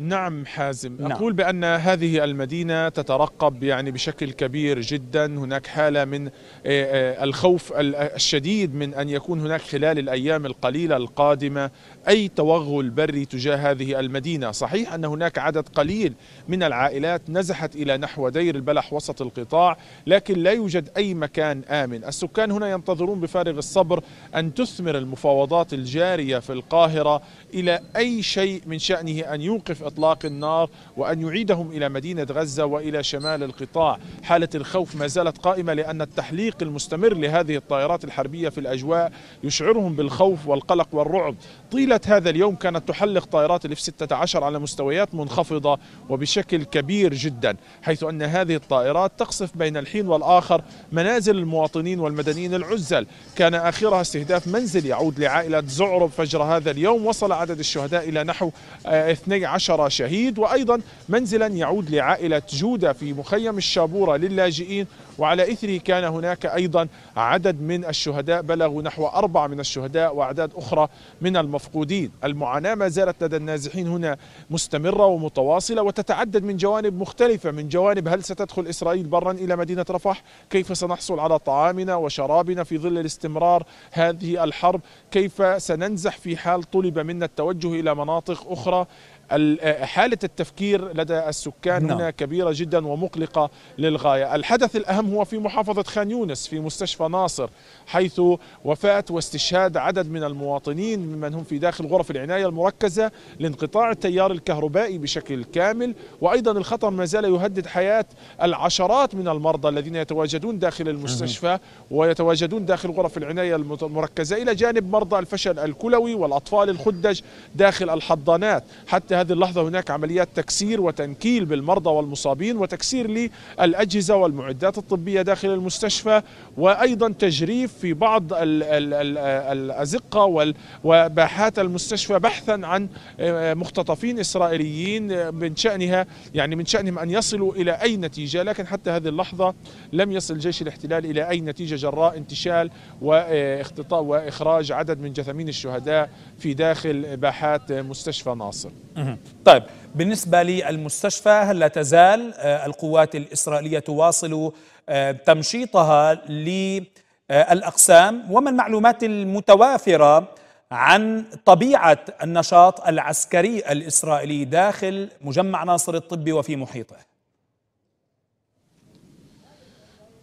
نعم حازم نعم. أقول بأن هذه المدينة تترقب يعني بشكل كبير جدا هناك حالة من آه، آه، الخوف الشديد من أن يكون هناك خلال الأيام القليلة القادمة أي توغل بري تجاه هذه المدينة صحيح أن هناك عدد قليل من العائلات نزحت إلى نحو دير البلح وسط القطاع لكن لا يوجد أي مكان آمن السكان هنا ينتظرون بفارغ الصبر أن تثمر المفاوضات الجارية في القاهرة إلى أي شيء من شأنه أن يوقف إطلاق النار وأن يعيدهم إلى مدينة غزة وإلى شمال القطاع حالة الخوف ما زالت قائمة لأن التحليق المستمر لهذه الطائرات الحربية في الأجواء يشعرهم بالخوف والقلق والرعب طيلة هذا اليوم كانت تحلق طائرات الاف 16 على مستويات منخفضة وبشكل كبير جدا حيث أن هذه الطائرات تقصف بين الحين والآخر منازل المواطنين والمدنيين العزل كان آخرها استهداف منزل يعود لعائلة زعرب فجر هذا اليوم وصل عدد الشهداء إلى نحو 12 آه، صار شهيد وأيضا منزلا يعود لعائلة جودة في مخيم الشابورة للاجئين وعلى إثره كان هناك أيضا عدد من الشهداء بلغوا نحو أربعة من الشهداء وأعداد أخرى من المفقودين المعاناة ما زالت لدى النازحين هنا مستمرة ومتواصلة وتتعدد من جوانب مختلفة من جوانب هل ستدخل إسرائيل برا إلى مدينة رفح كيف سنحصل على طعامنا وشرابنا في ظل الاستمرار هذه الحرب كيف سننزح في حال طلب منا التوجه إلى مناطق أخرى حالة التفكير لدى السكان نعم. هنا كبيرة جدا ومقلقة للغاية الحدث الأهم هو في محافظة خان يونس في مستشفى ناصر حيث وفاة واستشهاد عدد من المواطنين ممن هم في داخل غرف العناية المركزة لانقطاع التيار الكهربائي بشكل كامل وأيضا الخطر ما زال يهدد حياة العشرات من المرضى الذين يتواجدون داخل المستشفى ويتواجدون داخل غرف العناية المركزة إلى جانب مرضى الفشل الكلوي والأطفال الخدج داخل الحضانات حتى هذه اللحظة هناك عمليات تكسير وتنكيل بالمرضى والمصابين وتكسير للأجهزة والمعدات الطبية داخل المستشفى وأيضا تجريف في بعض الأزقة وباحات المستشفى بحثا عن آه، مختطفين إسرائيليين آه، من شأنها يعني من شأنهم أن يصلوا إلى أي نتيجة لكن حتى هذه اللحظة لم يصل جيش الاحتلال إلى أي نتيجة جراء انتشال واختطاف آه، وإخراج عدد من جثمين الشهداء في داخل باحات مستشفى ناصر طيب بالنسبة للمستشفى هل لا تزال آه، القوات الإسرائيلية تواصل آه، تمشيطها للأقسام آه، وما المعلومات المتوافرة عن طبيعة النشاط العسكري الإسرائيلي داخل مجمع ناصر الطبي وفي محيطه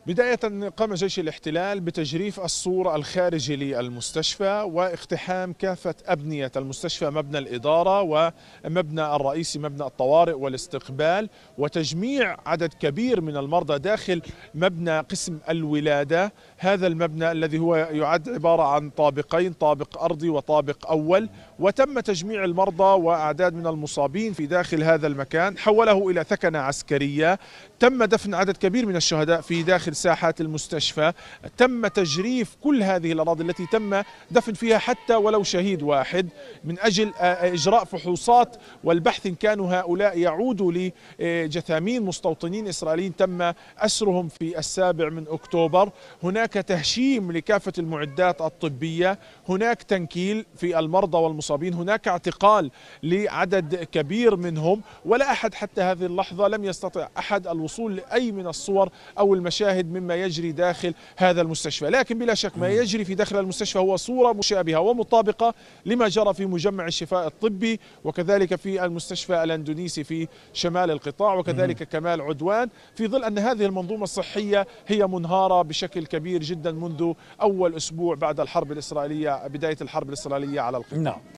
بداية قام جيش الاحتلال بتجريف السور الخارجي للمستشفى واقتحام كافة أبنية المستشفى مبنى الإدارة ومبنى الرئيسي مبنى الطوارئ والاستقبال وتجميع عدد كبير من المرضى داخل مبنى قسم الولادة هذا المبنى الذي هو يعد عبارة عن طابقين طابق أرضي وطابق أول وتم تجميع المرضى وأعداد من المصابين في داخل هذا المكان حوله إلى ثكنة عسكرية تم دفن عدد كبير من الشهداء في داخل ساحات المستشفى تم تجريف كل هذه الأراضي التي تم دفن فيها حتى ولو شهيد واحد من أجل آه، إجراء فحوصات والبحث إن كانوا هؤلاء يعودوا لجثامين مستوطنين إسرائيليين تم أسرهم في السابع من أكتوبر هناك تهشيم لكافة المعدات الطبية هناك تنكيل في المرضى والمصابين هناك اعتقال لعدد كبير منهم ولا أحد حتى هذه اللحظة لم يستطع أحد الوصول لأي من الصور أو المشاهد واحد مما يجري داخل هذا المستشفى لكن بلا شك ما يجري في داخل المستشفى هو صورة مشابهة ومطابقة لما جرى في مجمع الشفاء الطبي وكذلك في المستشفى الاندونيسي في شمال القطاع وكذلك كمال عدوان في ظل أن هذه المنظومة الصحية هي منهارة بشكل كبير جدا منذ أول أسبوع بعد الحرب الإسرائيلية بداية الحرب الإسرائيلية على القطاع نعم.